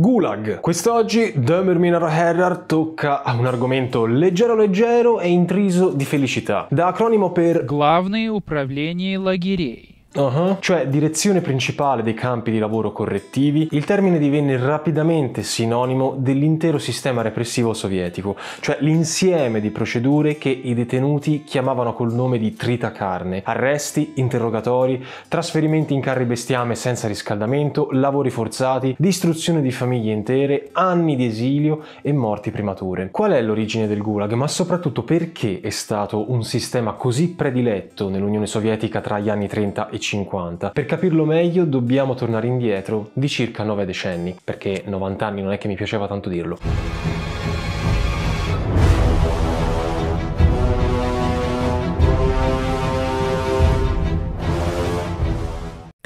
Gulag. Quest'oggi Dömerminar Herrar tocca a un argomento leggero leggero e intriso di felicità, da acronimo per Главное управление лагерей. Uh-huh. cioè direzione principale dei campi di lavoro correttivi, il termine divenne rapidamente sinonimo dell'intero sistema repressivo sovietico, cioè l'insieme di procedure che i detenuti chiamavano col nome di trita carne, arresti, interrogatori, trasferimenti in carri bestiame senza riscaldamento, lavori forzati, distruzione di famiglie intere, anni di esilio e morti premature. Qual è l'origine del Gulag, ma soprattutto perché è stato un sistema così prediletto nell'Unione Sovietica tra gli anni 30 e 50. Per capirlo meglio dobbiamo tornare indietro di circa 9 decenni, perché 90 anni non è che mi piaceva tanto dirlo.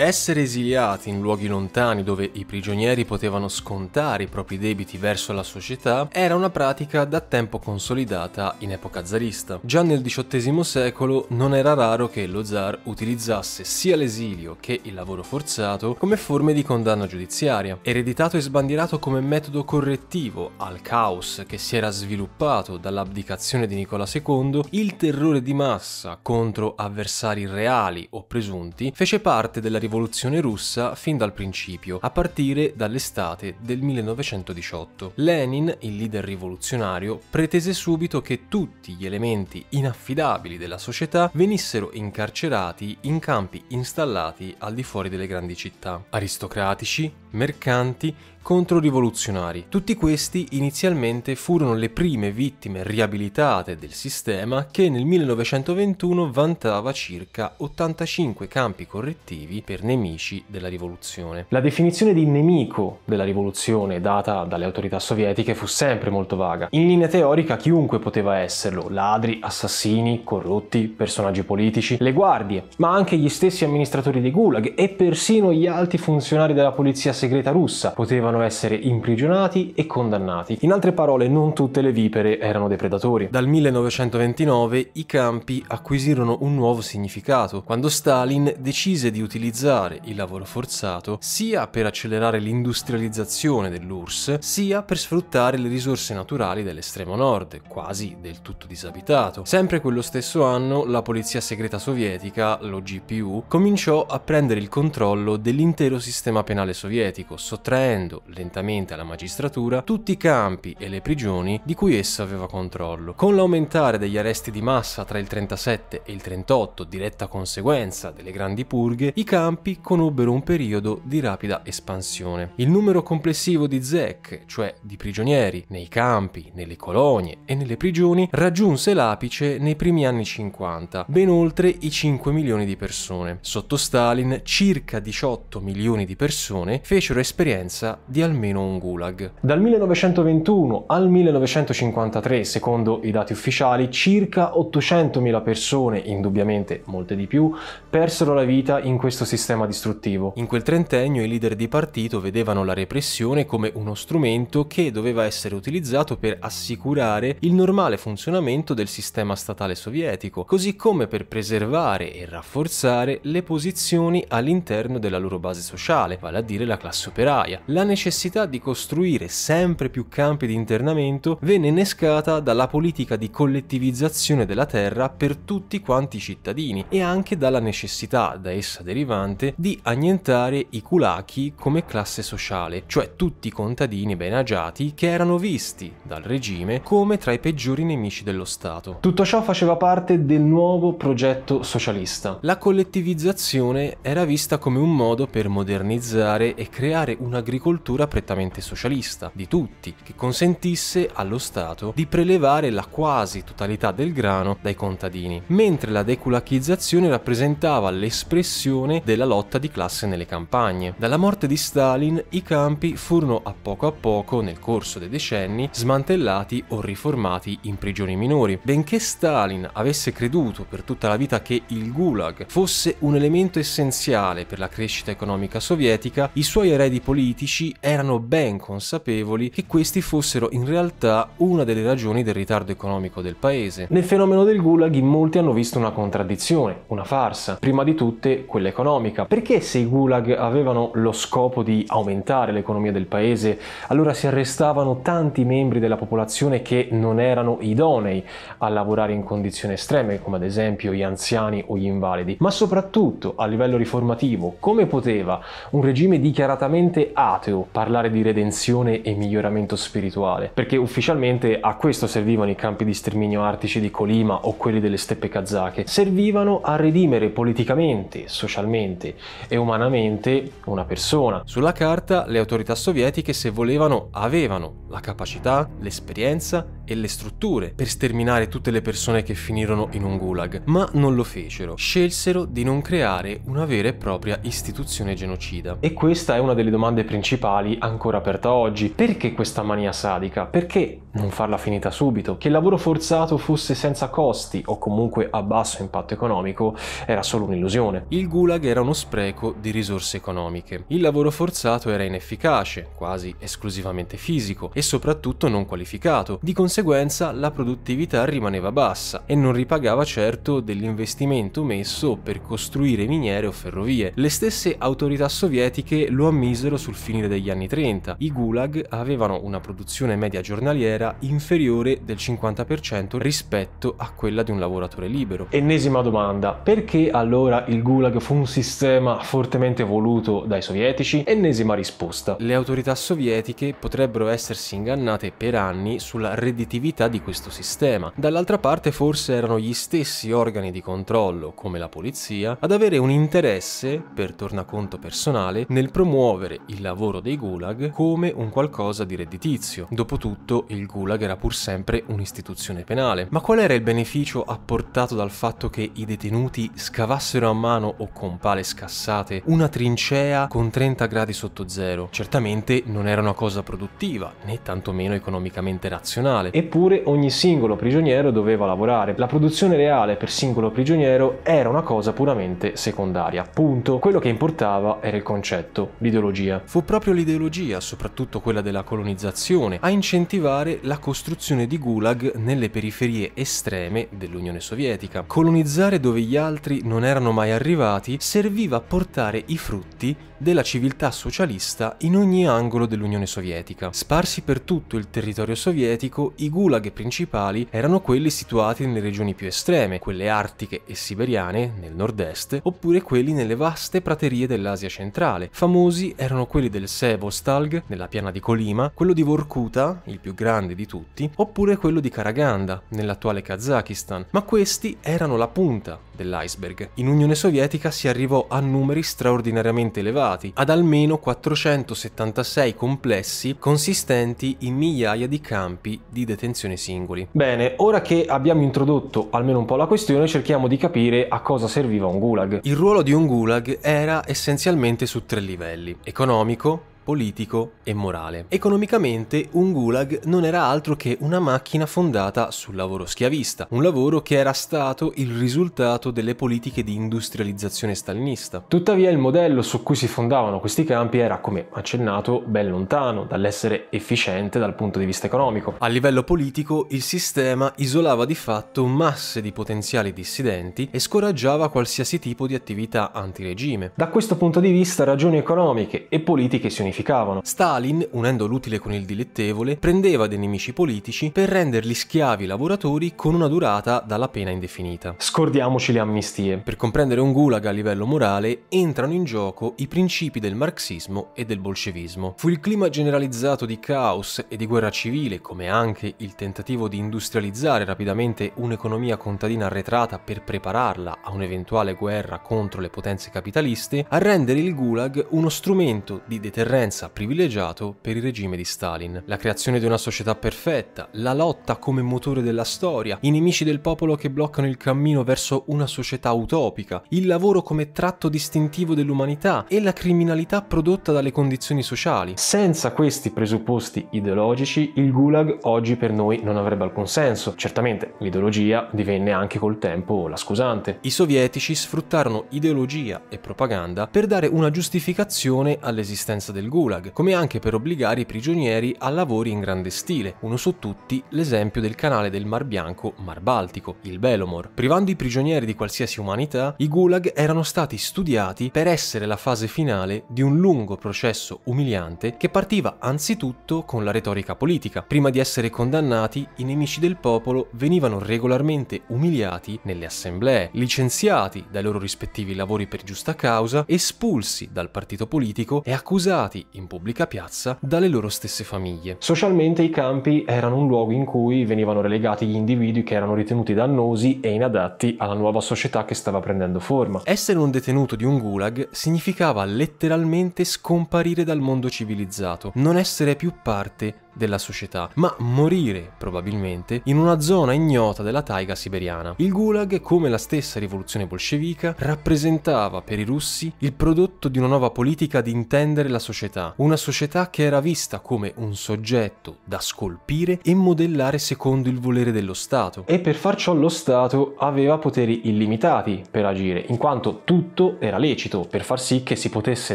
Essere esiliati in luoghi lontani dove i prigionieri potevano scontare i propri debiti verso la società era una pratica da tempo consolidata in epoca zarista. Già nel XVIII secolo non era raro che lo zar utilizzasse sia l'esilio che il lavoro forzato come forme di condanna giudiziaria, ereditato e sbandierato come metodo correttivo al caos che si era sviluppato dall'abdicazione di Nicola II, il terrore di massa contro avversari reali o presunti fece parte della rivoluzione rivoluzione russa fin dal principio, a partire dall'estate del 1918. Lenin, il leader rivoluzionario, pretese subito che tutti gli elementi inaffidabili della società venissero incarcerati in campi installati al di fuori delle grandi città. Aristocratici, mercanti controrivoluzionari. Tutti questi inizialmente furono le prime vittime riabilitate del sistema che nel 1921 vantava circa 85 campi correttivi per nemici della rivoluzione. La definizione di nemico della rivoluzione data dalle autorità sovietiche fu sempre molto vaga. In linea teorica chiunque poteva esserlo, ladri, assassini, corrotti, personaggi politici, le guardie, ma anche gli stessi amministratori dei gulag e persino gli alti funzionari della polizia segreta russa potevano dovevano essere imprigionati e condannati. In altre parole, non tutte le vipere erano dei predatori. Dal 1929 i campi acquisirono un nuovo significato, quando Stalin decise di utilizzare il lavoro forzato sia per accelerare l'industrializzazione dell'URSS, sia per sfruttare le risorse naturali dell'estremo nord, quasi del tutto disabitato. Sempre quello stesso anno la polizia segreta sovietica, lo GPU, cominciò a prendere il controllo dell'intero sistema penale sovietico, sottraendo lentamente alla magistratura tutti i campi e le prigioni di cui essa aveva controllo. Con l'aumentare degli arresti di massa tra il 37 e il 38, diretta conseguenza delle grandi purghe, i campi conobbero un periodo di rapida espansione. Il numero complessivo di zec, cioè di prigionieri, nei campi, nelle colonie e nelle prigioni, raggiunse l'apice nei primi anni 50, ben oltre i 5 milioni di persone. Sotto Stalin circa 18 milioni di persone fecero esperienza di di almeno un gulag. Dal 1921 al 1953, secondo i dati ufficiali, circa 800.000 persone, indubbiamente molte di più, persero la vita in questo sistema distruttivo. In quel trentennio i leader di partito vedevano la repressione come uno strumento che doveva essere utilizzato per assicurare il normale funzionamento del sistema statale sovietico, così come per preservare e rafforzare le posizioni all'interno della loro base sociale, vale a dire la classe operaia. La necessità necessità di costruire sempre più campi di internamento venne innescata dalla politica di collettivizzazione della terra per tutti quanti i cittadini e anche dalla necessità, da essa derivante, di annientare i culachi come classe sociale, cioè tutti i contadini ben agiati che erano visti dal regime come tra i peggiori nemici dello Stato. Tutto ciò faceva parte del nuovo progetto socialista. La collettivizzazione era vista come un modo per modernizzare e creare un'agricoltura struttura prettamente socialista, di tutti, che consentisse allo Stato di prelevare la quasi totalità del grano dai contadini, mentre la deculacchizzazione rappresentava l'espressione della lotta di classe nelle campagne. Dalla morte di Stalin i campi furono a poco a poco, nel corso dei decenni, smantellati o riformati in prigioni minori. Benché Stalin avesse creduto per tutta la vita che il Gulag fosse un elemento essenziale per la crescita economica sovietica, i suoi eredi politici erano ben consapevoli che questi fossero in realtà una delle ragioni del ritardo economico del paese. Nel fenomeno del gulag in molti hanno visto una contraddizione, una farsa, prima di tutte quella economica. Perché se i gulag avevano lo scopo di aumentare l'economia del paese, allora si arrestavano tanti membri della popolazione che non erano idonei a lavorare in condizioni estreme, come ad esempio gli anziani o gli invalidi, ma soprattutto a livello riformativo, come poteva un regime dichiaratamente ateo parlare di redenzione e miglioramento spirituale, perché ufficialmente a questo servivano i campi di sterminio artici di Colima o quelli delle steppe kazake, servivano a redimere politicamente, socialmente e umanamente una persona. Sulla carta le autorità sovietiche se volevano avevano la capacità, l'esperienza e le strutture per sterminare tutte le persone che finirono in un gulag, ma non lo fecero. Scelsero di non creare una vera e propria istituzione genocida. E questa è una delle domande principali ancora aperta oggi. Perché questa mania sadica? Perché non farla finita subito? Che il lavoro forzato fosse senza costi o comunque a basso impatto economico era solo un'illusione. Il gulag era uno spreco di risorse economiche. Il lavoro forzato era inefficace, quasi esclusivamente fisico, e soprattutto non qualificato, di conseguenza la produttività rimaneva bassa e non ripagava certo dell'investimento messo per costruire miniere o ferrovie. Le stesse autorità sovietiche lo ammisero sul finire degli anni 30. I gulag avevano una produzione media giornaliera inferiore del 50% rispetto a quella di un lavoratore libero. Ennesima domanda, perché allora il gulag fu un sistema fortemente voluto dai sovietici? Ennesima risposta. Le autorità sovietiche potrebbero essersi ingannate per anni sulla redditività di questo sistema. Dall'altra parte forse erano gli stessi organi di controllo, come la polizia, ad avere un interesse, per tornaconto personale, nel promuovere il lavoro dei gulag come un qualcosa di redditizio. Dopotutto il gulag era pur sempre un'istituzione penale. Ma qual era il beneficio apportato dal fatto che i detenuti scavassero a mano o con pale scassate una trincea con 30 gradi sotto zero? Certamente non era una cosa produttiva, né tantomeno economicamente razionale. Eppure ogni singolo prigioniero doveva lavorare. La produzione reale per singolo prigioniero era una cosa puramente secondaria. Punto. Quello che importava era il concetto, l'ideologia. Fu proprio l'ideologia, soprattutto quella della colonizzazione, a incentivare la costruzione di gulag nelle periferie estreme dell'Unione Sovietica. Colonizzare dove gli altri non erano mai arrivati serviva a portare i frutti della civiltà socialista in ogni angolo dell'Unione Sovietica. Sparsi per tutto il territorio sovietico, i gulag principali erano quelli situati nelle regioni più estreme, quelle artiche e siberiane, nel nord-est, oppure quelli nelle vaste praterie dell'Asia centrale. Famosi erano quelli del Sevostalg, nella piana di Colima, quello di Vorkuta, il più grande di tutti, oppure quello di Karaganda, nell'attuale Kazakistan, ma questi erano la punta dell'iceberg. In Unione Sovietica si arrivò a numeri straordinariamente elevati, aumentati ad almeno 476 complessi consistenti in migliaia di campi di detenzione singoli. Bene, ora che abbiamo introdotto almeno un po' la questione, cerchiamo di capire a cosa serviva un gulag. Il ruolo di un gulag era essenzialmente su tre livelli: economico, politico e morale. Economicamente un gulag non era altro che una macchina fondata sul lavoro schiavista, un lavoro che era stato il risultato delle politiche di industrializzazione stalinista. Tuttavia il modello su cui si fondavano questi campi era, come accennato, ben lontano dall'essere efficiente dal punto di vista economico. A livello politico il sistema isolava di fatto masse di potenziali dissidenti e scoraggiava qualsiasi tipo di attività antiregime. Da questo punto di vista ragioni economiche e politiche si unificavano pianificavano. Stalin, unendo l'utile con il dilettevole, prendeva dei nemici politici per renderli schiavi lavoratori con una durata dalla pena indefinita. Scordiamoci le amnistie. Per comprendere un gulag a livello morale entrano in gioco i principi del marxismo e del bolscevismo. Fu il clima generalizzato di caos e di guerra civile, come anche il tentativo di industrializzare rapidamente un'economia contadina arretrata per prepararla a un'eventuale guerra contro le potenze capitaliste, a rendere il gulag uno strumento di deterrenza partenza privilegiato per il regime di Stalin. La creazione di una società perfetta, la lotta come motore della storia, i nemici del popolo che bloccano il cammino verso una società utopica, il lavoro come tratto distintivo dell'umanità e la criminalità prodotta dalle condizioni sociali. Senza questi presupposti ideologici, il Gulag oggi per noi non avrebbe alcun senso. Certamente l'ideologia divenne anche col tempo la scusante. I sovietici sfruttarono ideologia e propaganda per dare una giustificazione all'esistenza del gulag, come anche per obbligare i prigionieri a lavori in grande stile, uno su tutti l'esempio del canale del Mar Bianco Mar Baltico, il Belomor. Privando i prigionieri di qualsiasi umanità, i gulag erano stati studiati per essere la fase finale di un lungo processo umiliante che partiva anzitutto con la retorica politica. Prima di essere condannati, i nemici del popolo venivano regolarmente umiliati nelle assemblee, licenziati dai loro rispettivi lavori per giusta causa, espulsi dal partito politico e accusati in pubblica piazza dalle loro stesse famiglie. Socialmente i campi erano un luogo in cui venivano relegati gli individui che erano ritenuti dannosi e inadatti alla nuova società che stava prendendo forma. Essere un detenuto di un gulag significava letteralmente scomparire dal mondo civilizzato, non essere più parte della società, ma morire probabilmente in una zona ignota della taiga siberiana. Il gulag, come la stessa rivoluzione bolscevica, rappresentava per i russi il prodotto di una nuova politica di intendere la società, una società che era vista come un soggetto da scolpire e modellare secondo il volere dello Stato. E per far ciò lo Stato aveva poteri illimitati per agire, in quanto tutto era lecito per far sì che si potesse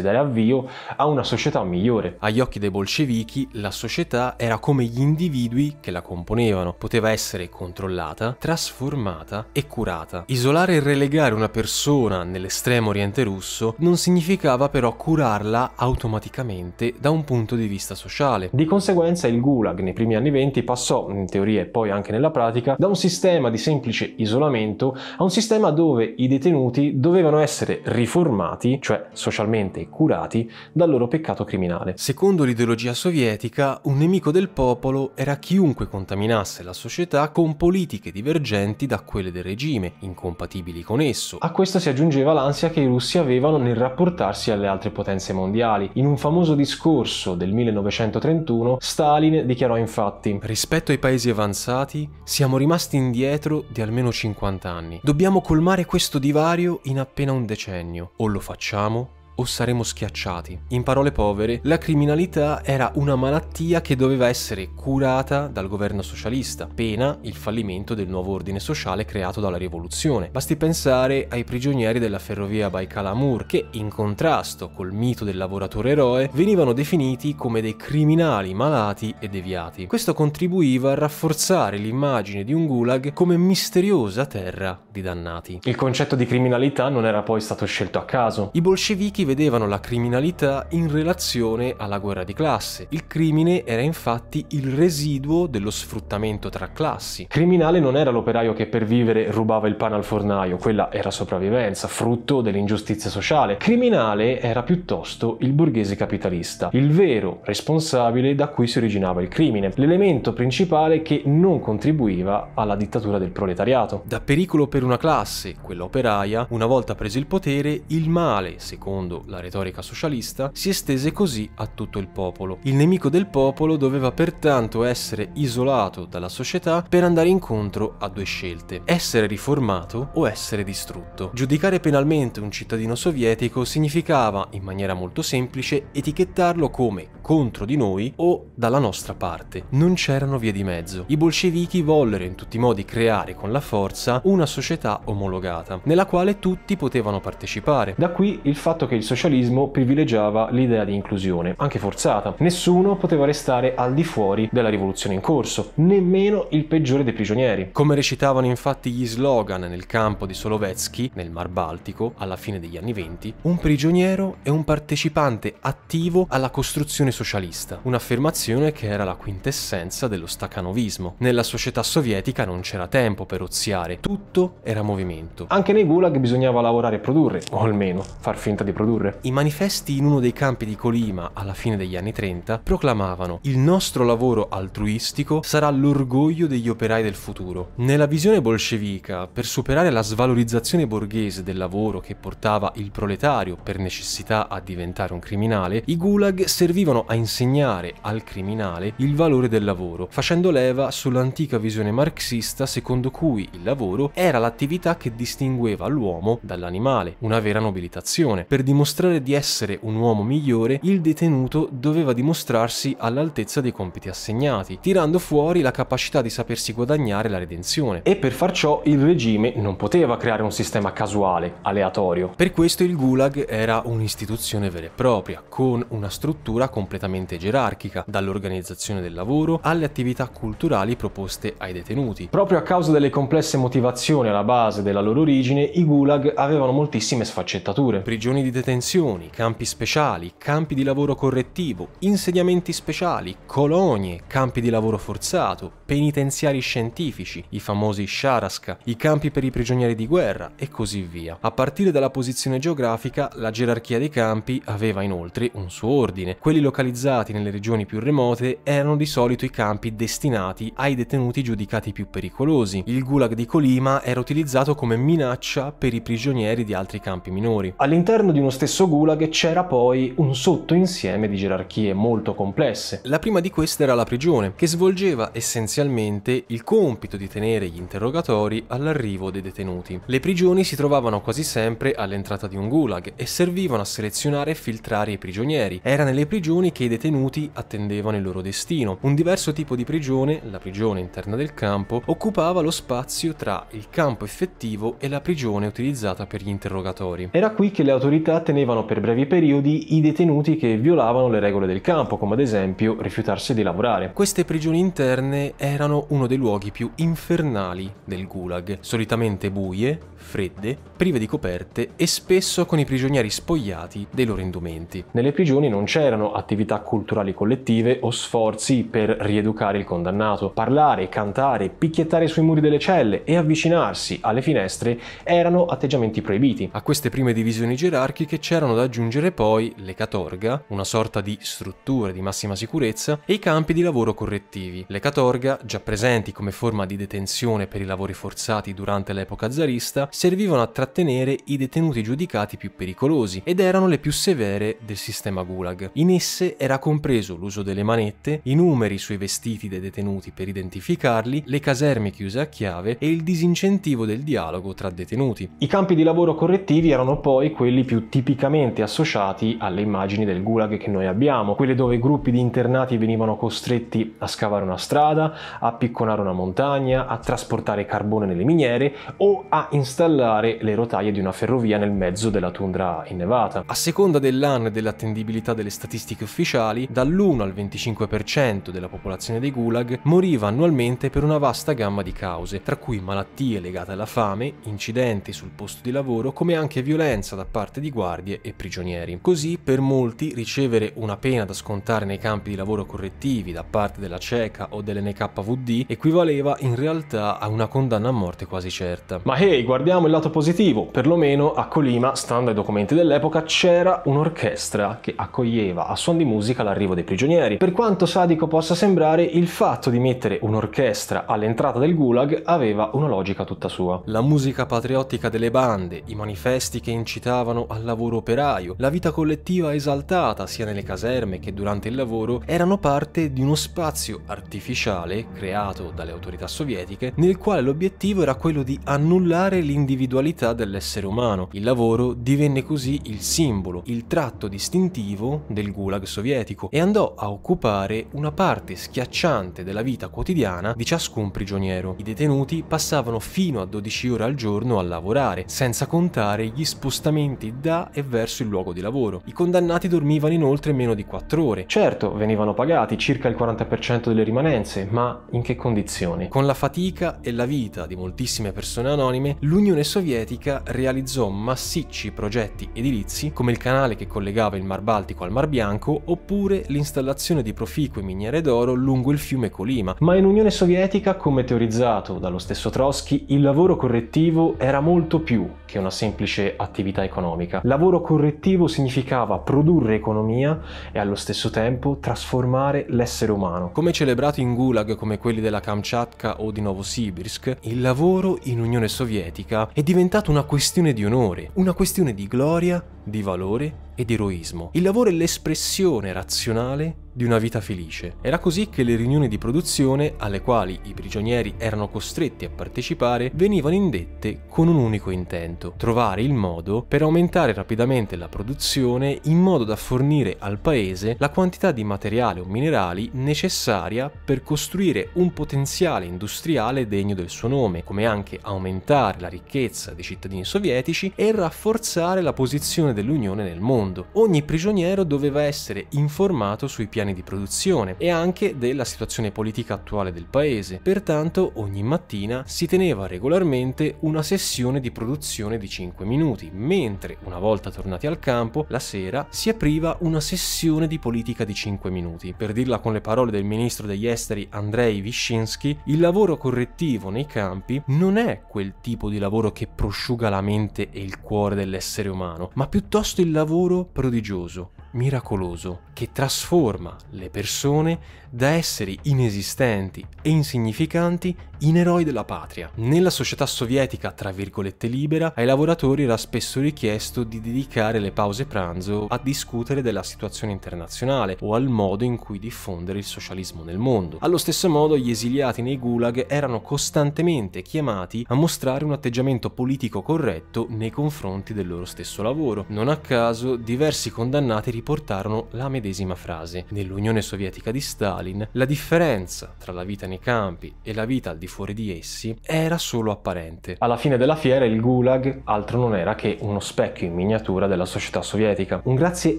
dare avvio a una società migliore. Agli occhi dei bolscevichi la società era come gli individui che la componevano, poteva essere controllata, trasformata e curata. Isolare e relegare una persona nell'estremo oriente russo non significava però curarla automaticamente da un punto di vista sociale. Di conseguenza il Gulag nei primi anni 20 passò, in teoria e poi anche nella pratica, da un sistema di semplice isolamento a un sistema dove i detenuti dovevano essere riformati, cioè socialmente curati, dal loro peccato criminale. Secondo l'ideologia sovietica, un nemico nemico del popolo era chiunque contaminasse la società con politiche divergenti da quelle del regime, incompatibili con esso. A questo si aggiungeva l'ansia che i russi avevano nel rapportarsi alle altre potenze mondiali. In un famoso discorso del 1931, Stalin dichiarò infatti Rispetto ai paesi avanzati, siamo rimasti indietro di almeno 50 anni. Dobbiamo colmare questo divario in appena un decennio. O lo facciamo o saremo schiacciati. In parole povere, la criminalità era una malattia che doveva essere curata dal governo socialista, pena il fallimento del nuovo ordine sociale creato dalla rivoluzione. Basti pensare ai prigionieri della ferrovia Baikal-Amur, che in contrasto col mito del lavoratore eroe venivano definiti come dei criminali malati e deviati. Questo contribuiva a rafforzare l'immagine di un gulag come misteriosa terra di dannati. Il concetto di criminalità non era poi stato scelto a caso. I bolscevichi vedevano la criminalità in relazione alla guerra di classe. Il crimine era infatti il residuo dello sfruttamento tra classi. Criminale non era l'operaio che per vivere rubava il pane al fornaio, quella era sopravvivenza, frutto dell'ingiustizia sociale. Criminale era piuttosto il borghese capitalista, il vero responsabile da cui si originava il crimine, l'elemento principale che non contribuiva alla dittatura del proletariato. Da pericolo per una classe, quella operaia, una volta preso il potere, il male, secondo secondo la retorica socialista, si estese così a tutto il popolo. Il nemico del popolo doveva pertanto essere isolato dalla società per andare incontro a due scelte, essere riformato o essere distrutto. Giudicare penalmente un cittadino sovietico significava, in maniera molto semplice, etichettarlo come contro di noi o dalla nostra parte. Non c'erano vie di mezzo. I bolscevichi vollero in tutti i modi creare con la forza una società omologata, nella quale tutti potevano partecipare. Da qui il fatto che il socialismo privilegiava l'idea di inclusione, anche forzata. Nessuno poteva restare al di fuori della rivoluzione in corso, nemmeno il peggiore dei prigionieri. Come recitavano infatti gli slogan nel campo di Solovetsky, nel Mar Baltico, alla fine degli anni venti, un prigioniero è un partecipante attivo alla costruzione socialista, un'affermazione che era la quintessenza dello staccanovismo. Nella società sovietica non c'era tempo per oziare, tutto era movimento. Anche nei gulag bisognava lavorare e produrre, o almeno far finta di produrre produrre. I manifesti in uno dei campi di Colima alla fine degli anni 30 proclamavano il nostro lavoro altruistico sarà l'orgoglio degli operai del futuro. Nella visione bolscevica, per superare la svalorizzazione borghese del lavoro che portava il proletario per necessità a diventare un criminale, i gulag servivano a insegnare al criminale il valore del lavoro, facendo leva sull'antica visione marxista secondo cui il lavoro era l'attività che distingueva l'uomo dall'animale, una vera nobilitazione, per dimostrare dimostrare di essere un uomo migliore, il detenuto doveva dimostrarsi all'altezza dei compiti assegnati, tirando fuori la capacità di sapersi guadagnare la redenzione. E per far ciò il regime non poteva creare un sistema casuale, aleatorio. Per questo il Gulag era un'istituzione vera e propria, con una struttura completamente gerarchica, dall'organizzazione del lavoro alle attività culturali proposte ai detenuti. Proprio a causa delle complesse motivazioni alla base della loro origine, i Gulag avevano moltissime sfaccettature. Prigioni di detenuti estensioni, campi speciali, campi di lavoro correttivo, insediamenti speciali, colonie, campi di lavoro forzato, penitenziari scientifici, i famosi Sharaska, i campi per i prigionieri di guerra e così via. A partire dalla posizione geografica, la gerarchia dei campi aveva inoltre un suo ordine. Quelli localizzati nelle regioni più remote erano di solito i campi destinati ai detenuti giudicati più pericolosi. Il gulag di Colima era utilizzato come minaccia per i prigionieri di altri campi minori. All'interno di uno stesso gulag c'era poi un sottoinsieme di gerarchie molto complesse. La prima di queste era la prigione, che svolgeva essenzialmente inizialmente il compito di tenere gli interrogatori all'arrivo dei detenuti. Le prigioni si trovavano quasi sempre all'entrata di un gulag e servivano a selezionare e filtrare i prigionieri. Era nelle prigioni che i detenuti attendevano il loro destino. Un diverso tipo di prigione, la prigione interna del campo, occupava lo spazio tra il campo effettivo e la prigione utilizzata per gli interrogatori. Era qui che le autorità tenevano per brevi periodi i detenuti che violavano le regole del campo, come ad esempio rifiutarsi di lavorare. Queste prigioni interne erano erano uno dei luoghi più infernali del gulag, solitamente buie, fredde, prive di coperte e spesso con i prigionieri spogliati dei loro indumenti. Nelle prigioni non c'erano attività culturali collettive o sforzi per rieducare il condannato. Parlare, cantare, picchiettare sui muri delle celle e avvicinarsi alle finestre erano atteggiamenti proibiti. A queste prime divisioni gerarchiche c'erano da aggiungere poi le catorga, una sorta di struttura di massima sicurezza, e i campi di lavoro correttivi. Le catorga già presenti come forma di detenzione per i lavori forzati durante l'epoca zarista, servivano a trattenere i detenuti giudicati più pericolosi ed erano le più severe del sistema Gulag. In esse era compreso l'uso delle manette, i numeri sui vestiti dei detenuti per identificarli, le caserme chiuse a chiave e il disincentivo del dialogo tra detenuti. I campi di lavoro correttivi erano poi quelli più tipicamente associati alle immagini del Gulag che noi abbiamo, quelle dove gruppi di internati venivano costretti a scavare una strada, a picconare una montagna, a trasportare carbone nelle miniere o a installare le rotaie di una ferrovia nel mezzo della tundra innevata. A seconda dell'anno e dell'attendibilità delle statistiche ufficiali, dall'1 al 25% della popolazione dei gulag moriva annualmente per una vasta gamma di cause, tra cui malattie legate alla fame, incidenti sul posto di lavoro, come anche violenza da parte di guardie e prigionieri. Così, per molti, ricevere una pena da scontare nei campi di lavoro correttivi da parte della CECA o dell'NK KVD equivaleva in realtà a una condanna a morte quasi certa. Ma hey, guardiamo il lato positivo, perlomeno a Colima, stando ai documenti dell'epoca, c'era un'orchestra che accoglieva a suon di musica l'arrivo dei prigionieri. Per quanto sadico possa sembrare, il fatto di mettere un'orchestra all'entrata del gulag aveva una logica tutta sua. La musica patriottica delle bande, i manifesti che incitavano al lavoro operaio, la vita collettiva esaltata sia nelle caserme che durante il lavoro, erano parte di uno spazio artificiale creato dalle autorità sovietiche nel quale l'obiettivo era quello di annullare l'individualità dell'essere umano. Il lavoro divenne così il simbolo, il tratto distintivo del gulag sovietico e andò a occupare una parte schiacciante della vita quotidiana di ciascun prigioniero. I detenuti passavano fino a 12 ore al giorno a lavorare, senza contare gli spostamenti da e verso il luogo di lavoro. I condannati dormivano inoltre meno di 4 ore. Certo, venivano pagati circa il 40% delle rimanenze, ma in che condizioni? Con la fatica e la vita di moltissime persone anonime, l'Unione Sovietica realizzò massicci progetti edilizi come il canale che collegava il Mar Baltico al Mar Bianco oppure l'installazione di proficue miniere d'oro lungo il fiume Colima. Ma in Unione Sovietica, come teorizzato dallo stesso Trotsky, il lavoro correttivo era molto più che una semplice attività economica. Lavoro correttivo significava produrre economia e allo stesso tempo trasformare l'essere umano. Come celebrato in Gulag come quelli della Kamchatka o di Novosibirsk, il lavoro in Unione Sovietica è diventato una questione di onore, una questione di gloria di valore ed eroismo. Il lavoro è l'espressione razionale di una vita felice. Era così che le riunioni di produzione, alle quali i prigionieri erano costretti a partecipare, venivano indette con un unico intento, trovare il modo per aumentare rapidamente la produzione in modo da fornire al paese la quantità di materiale o minerali necessaria per costruire un potenziale industriale degno del suo nome, come anche aumentare la ricchezza dei cittadini sovietici e rafforzare la posizione del dell'Unione nel mondo. Ogni prigioniero doveva essere informato sui piani di produzione e anche della situazione politica attuale del paese, pertanto ogni mattina si teneva regolarmente una sessione di produzione di 5 minuti, mentre una volta tornati al campo, la sera si apriva una sessione di politica di 5 minuti. Per dirla con le parole del ministro degli esteri Andrei Vyshinsky, il lavoro correttivo nei campi non è quel tipo di lavoro che prosciuga la mente e il cuore dell'essere umano, ma più piuttosto il lavoro prodigioso, miracoloso che trasforma le persone da esseri inesistenti e insignificanti in eroi della patria. Nella società sovietica, tra virgolette libera, ai lavoratori era spesso richiesto di dedicare le pause pranzo a discutere della situazione internazionale o al modo in cui diffondere il socialismo nel mondo. Allo stesso modo gli esiliati nei gulag erano costantemente chiamati a mostrare un atteggiamento politico corretto nei confronti del loro stesso lavoro. Non a caso diversi condannati riportarono la medesima frase. Nell'Unione Sovietica di Stalin la differenza tra la vita nei campi e la vita al di fuori di essi era solo apparente. Alla fine della fiera il Gulag altro non era che uno specchio in miniatura della società sovietica. Un grazie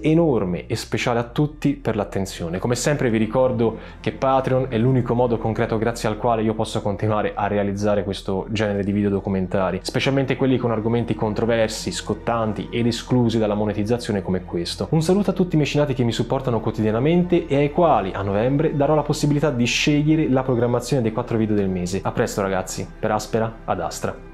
enorme e speciale a tutti per l'attenzione. Come sempre vi ricordo che Patreon è l'unico modo concreto grazie al quale io posso continuare a realizzare questo genere di video documentari, specialmente quelli con argomenti controversi, scottanti ed esclusi dalla monetizzazione come questo. Un saluto a tutti i mecenati che mi supportano quotidianamente e ai quali a novembre darò la possibilità di scegliere la programmazione dei 4 video del mese. A presto ragazzi, per Aspera ad Astra.